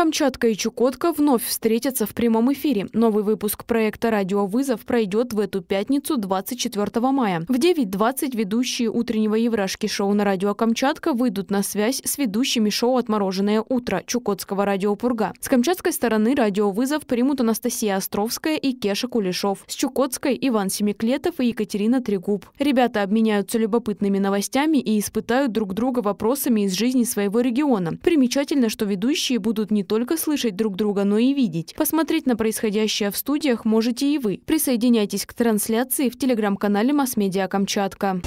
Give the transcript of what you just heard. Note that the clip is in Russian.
Камчатка и Чукотка вновь встретятся в прямом эфире. Новый выпуск проекта Радио Вызов пройдет в эту пятницу 24 мая. В 9.20 ведущие утреннего Еврашки шоу на радио Камчатка выйдут на связь с ведущими шоу «Отмороженное утро» Чукотского радио «Пурга». С камчатской стороны Радио Вызов примут Анастасия Островская и Кеша Кулешов. С Чукотской – Иван Семиклетов и Екатерина Трегуб. Ребята обменяются любопытными новостями и испытают друг друга вопросами из жизни своего региона. Примечательно, что ведущие будут не только слышать друг друга, но и видеть. Посмотреть на происходящее в студиях можете и вы. Присоединяйтесь к трансляции в телеграм-канале «Массмедиа Камчатка».